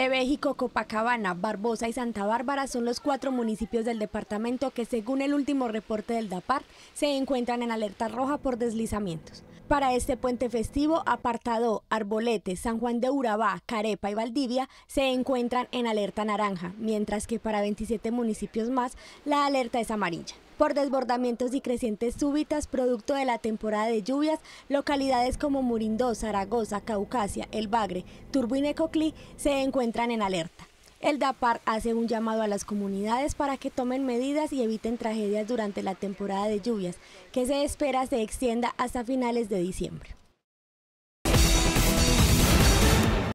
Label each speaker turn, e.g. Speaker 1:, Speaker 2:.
Speaker 1: Ebéjico, Copacabana, Barbosa y Santa Bárbara son los cuatro municipios del departamento que según el último reporte del DAPAR se encuentran en alerta roja por deslizamientos. Para este puente festivo, Apartado, Arbolete, San Juan de Urabá, Carepa y Valdivia se encuentran en alerta naranja, mientras que para 27 municipios más la alerta es amarilla por desbordamientos y crecientes súbitas producto de la temporada de lluvias, localidades como Murindó, Zaragoza, Caucasia, El Bagre, Turbo y se encuentran en alerta. El DAPAR hace un llamado a las comunidades para que tomen medidas y eviten tragedias durante la temporada de lluvias, que se espera se extienda hasta finales de diciembre.